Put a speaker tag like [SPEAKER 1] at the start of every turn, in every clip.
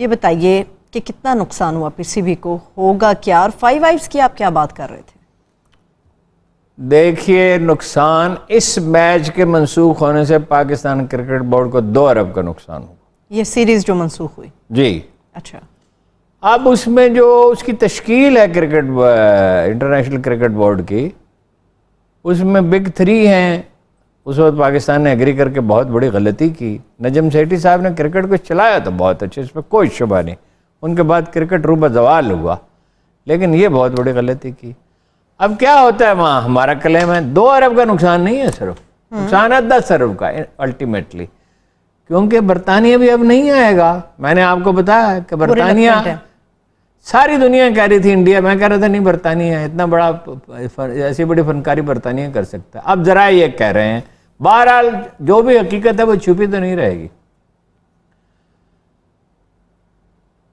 [SPEAKER 1] ये बताइए कि कितना नुकसान हुआ पी को होगा क्या और फाइव आइव्स की आप क्या बात कर रहे थे
[SPEAKER 2] देखिए नुकसान इस मैच के मनसूख होने से पाकिस्तान क्रिकेट बोर्ड को दो अरब का नुकसान हुआ
[SPEAKER 1] ये सीरीज जो मनसूख हुई जी अच्छा
[SPEAKER 2] अब उसमें जो उसकी तश्कील है क्रिकेट इंटरनेशनल क्रिकेट बोर्ड की उसमें बिग थ्री हैं उस वक्त पाकिस्तान ने एग्री करके बहुत बड़ी गलती की नजम सेठी साहब ने क्रिकेट को चलाया तो बहुत अच्छे पर कोई शुबा नहीं उनके बाद क्रिकेट रूबा जवाल हुआ लेकिन ये बहुत बड़ी गलती की अब क्या होता है वहाँ हमारा क्लेम है दो अरब का नुकसान नहीं है सिर्फ हम्म। नुकसान है दस अरब का अल्टीमेटली क्योंकि बरतानिया भी अब नहीं आएगा मैंने आपको बताया कि बरतानिया सारी दुनिया कह रही थी इंडिया मैं कह रहा था नहीं बरतानिया इतना बड़ा ऐसी बड़ी फनकारी बरतानिया कर सकता है अब ज़रा ये कह रहे हैं बहरहाल जो भी हकीकत है वो छुपी तो नहीं रहेगी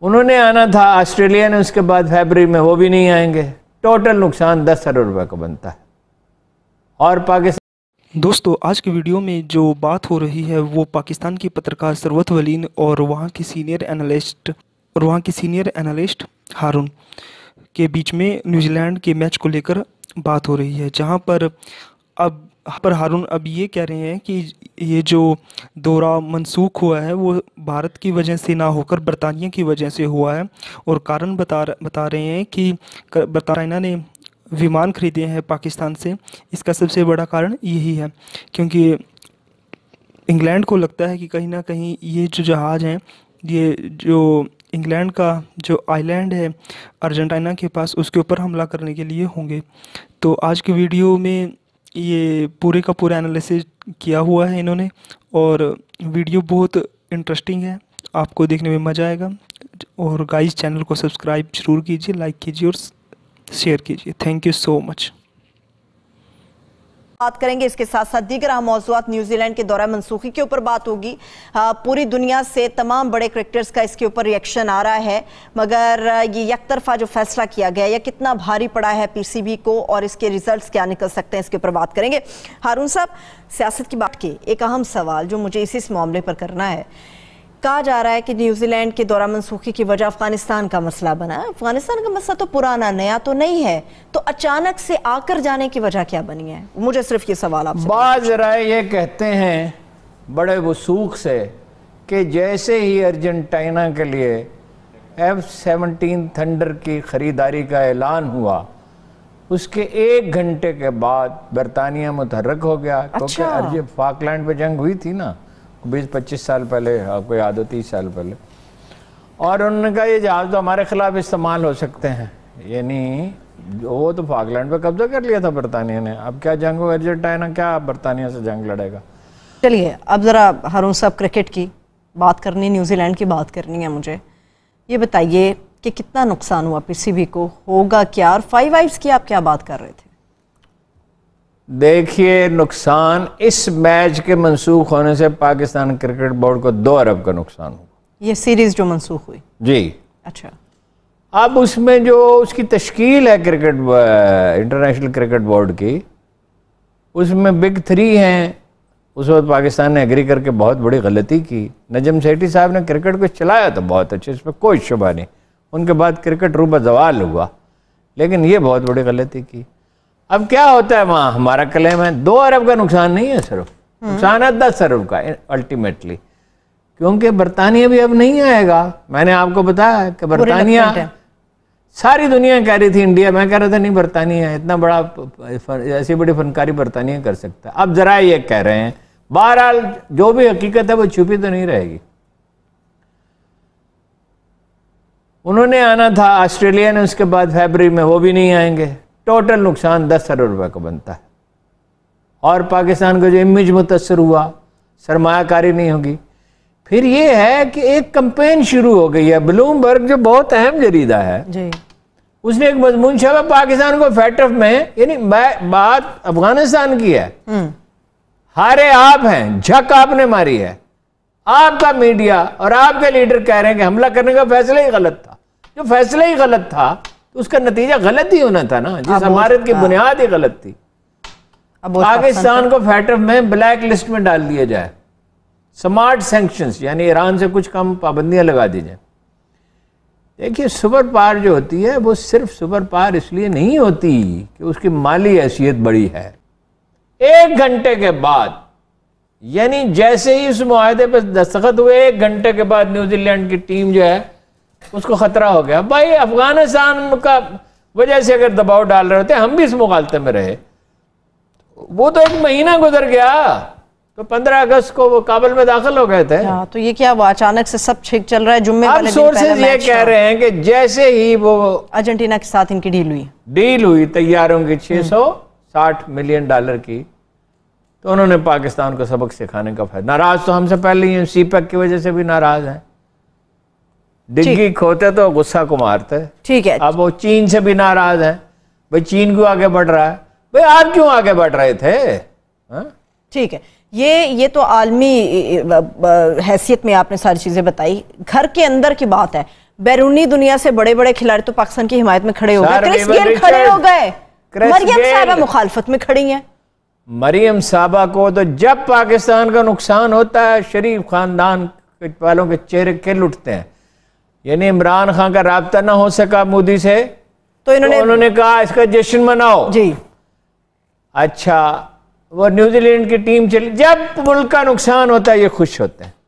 [SPEAKER 2] उन्होंने आना था ऑस्ट्रेलिया ने उसके बाद फरवरी में वो भी नहीं आएंगे टोटल
[SPEAKER 3] नुकसान दस करोड़ रुपए का बनता है और पाकिस्तान दोस्तों आज के वीडियो में जो बात हो रही है वो पाकिस्तान की पत्रकार सरवत वलीन और वहाँ की सीनियर एनालिस्ट और वहाँ की सीनियर एनालिस्ट हारून के बीच में न्यूजीलैंड के मैच को लेकर बात हो रही है जहाँ पर अब पर हारून अब ये कह रहे हैं कि ये जो दौरा मनसूख हुआ है वो भारत की वजह से ना होकर बरतानिया की वजह से हुआ है और कारण बता बता रहे हैं कि बरताना ने विमान खरीदे हैं पाकिस्तान से इसका सबसे बड़ा कारण यही है क्योंकि इंग्लैंड को लगता है कि कहीं ना कहीं ये जो जहाज़ हैं ये जो इंग्लैंड का जो आइलैंड है अर्जेंटीना के पास उसके ऊपर हमला करने के लिए होंगे तो आज की वीडियो में ये पूरे का पूरा एनालिसिस किया हुआ है इन्होंने और वीडियो बहुत इंटरेस्टिंग है आपको देखने में मज़ा आएगा और गाइस चैनल को सब्सक्राइब जरूर कीजिए लाइक कीजिए और शेयर कीजिए थैंक यू सो मच
[SPEAKER 1] बात करेंगे इसके साथ साथ दीगर अहम मौजूद न्यूजीलैंड के दौरा मनसूखी के ऊपर बात होगी पूरी दुनिया से तमाम बड़े क्रिकेटर्स का इसके ऊपर रिएक्शन आ रहा है मगर ये यक तरफा जो फैसला किया गया या कितना भारी पड़ा है पीसीबी को और इसके रिजल्ट क्या निकल सकते हैं इसके ऊपर बात करेंगे हारून साहब सियासत की बात की एक अहम सवाल जो मुझे इसी इस मामले पर करना है कहा जा रहा है कि न्यूजीलैंड के दौरा मनसूखी की वजह अफगानिस्तान का मसला बना है अफगानिस्तान का मसला तो पुराना नया तो नहीं है तो अचानक से आकर जाने की वजह क्या बनी है मुझे सिर्फ ये सवाल आप
[SPEAKER 2] बाज राय ये कहते हैं बड़े वसूख से कि जैसे ही अर्जेंटीना के लिए एफ सेवनटीन थंडर की ख़रीदारी का ऐलान हुआ उसके एक घंटे के बाद बरतानिया मुतहरक हो गया अच्छा। क्योंकि अर्ज फाकलैंड पे जंग हुई थी ना बीस पच्चीस साल पहले आपको याद हो तीस साल पहले और उन्होंने कहा ये जहाज़ तो हमारे खिलाफ इस्तेमाल हो सकते हैं यानी वो तो फागलैंड पर कब्जा कर लिया था बरतानिया ने अब क्या जंग हो अर्जेंटाइना क्या बरतानिया से जंग लड़ेगा
[SPEAKER 1] चलिए अब ज़रा हरूण साहब क्रिकेट की बात करनी न्यूजीलैंड की बात करनी है मुझे ये बताइए कि कितना नुकसान हुआ पीसीबी को होगा क्या और फाइव वाइव्स की आप क्या बात कर रहे थे
[SPEAKER 2] देखिए नुकसान इस मैच के मनसूख होने से पाकिस्तान क्रिकेट बोर्ड को दो अरब का नुकसान हुआ
[SPEAKER 1] ये सीरीज जो मनसूख हुई
[SPEAKER 2] जी अच्छा अब उसमें जो उसकी तश्कील है क्रिकेट इंटरनेशनल क्रिकेट बोर्ड की उसमें बिग थ्री हैं उस वक्त पाकिस्तान ने एग्री करके बहुत बड़ी गलती की नजम सेठी साहब ने क्रिकेट को चलाया तो बहुत अच्छे पर कोई शुबा नहीं उनके बाद क्रिकेट रूबा जवाल हुआ लेकिन ये बहुत बड़ी गलती की अब क्या होता है वहां हमारा क्लेम है दो अरब का नुकसान नहीं है सिर्फ नुकसान है दस अरब का अल्टीमेटली क्योंकि बरतानिया भी अब नहीं आएगा मैंने आपको बताया कि बरतानिया सारी दुनिया कह रही थी इंडिया मैं कह रहा था नहीं बरतानिया इतना बड़ा ऐसी बड़ी फनकारी बरतानिया कर सकता है अब जरा ये कह रहे हैं बहरहाल जो भी हकीकत है वो छुपी तो नहीं रहेगी उन्होंने आना था ऑस्ट्रेलिया ने उसके बाद फेबर में वो भी नहीं आएंगे टोटल नुकसान दस अरब रुपए का बनता है और पाकिस्तान का जो इमेज मुतासर हुआ सरमाकारी नहीं होगी फिर ये है कि एक कंपेन शुरू हो गई है ब्लूमबर्ग जो बहुत अहम जरीदा है जी। उसने एक मजमून छापा पाकिस्तान को फैटफ में यानी बात अफगानिस्तान की है हम्म। हारे आप हैं झक आपने मारी है आपका मीडिया और आपके लीडर कह रहे हैं कि हमला करने का फैसला ही गलत था जो फैसला ही गलत था तो उसका नतीजा गलत ही होना था ना जिस इमारत की हाँ। बुनियाद ही गलत थी पाकिस्तान को फैटफ में ब्लैक लिस्ट में डाल दिया जाए स्मार्ट सेंक्शन यानी ईरान से कुछ कम पाबंदियां लगा दी जाए देखिए सुपर पावर जो होती है वो सिर्फ सुपर पावर इसलिए नहीं होती कि उसकी माली हैसियत बड़ी है एक घंटे के बाद यानी जैसे ही उस माहदे पर दस्तखत हुए एक घंटे के बाद न्यूजीलैंड की टीम जो है उसको ख़तरा हो गया भाई अफगानिस्तान का वजह से अगर दबाव डाल रहे होते हम भी इस मुगालते में रहे वो तो एक महीना गुजर गया तो 15 अगस्त को वो काबल में दाखिल हो गए थे हाँ,
[SPEAKER 1] तो ये क्या वो अचानक से सब छिक चल रहा है जुम्मे अब
[SPEAKER 2] सोर्सेज ये कह रहे हैं कि जैसे ही वो अर्जेंटीना के साथ इनकी डील हुई डील हुई तैयारों की 660 हम्म। मिलियन डॉलर की तो उन्होंने पाकिस्तान को सबक सिखाने का फायदा नाराज तो हमसे पहले ही पैक की वजह से भी नाराज है डिग्गी खोते तो गुस्सा को मारते ठीक है अब वो चीन से भी नाराज है भाई चीन
[SPEAKER 1] क्यों आगे बढ़ रहा है
[SPEAKER 2] भाई आप क्यों आगे बढ़ रहे थे
[SPEAKER 1] हाँ? ठीक है ये ये तो आलमी हैसियत में आपने सारी चीज़ें बताई घर के अंदर की बात है बैरूनी दुनिया से बड़े बड़े खिलाड़ी तो पाकिस्तान की हिमायत में खड़े हो गए क्रिस गेल खड़े हो गए मरियम साहबा मुखालफत में खड़ी हैं
[SPEAKER 2] मरियम साहबा को तो जब पाकिस्तान का नुकसान होता है शरीफ खानदान वालों के चेहरे खिल उठते हैं यानी इमरान खान का रबता ना हो सका मोदी से तो इन्होंने तो उन्होंने कहा इसका जश्न मनाओ जी अच्छा वो न्यूजीलैंड की टीम चली जब मुल्क का नुकसान होता है ये खुश होते हैं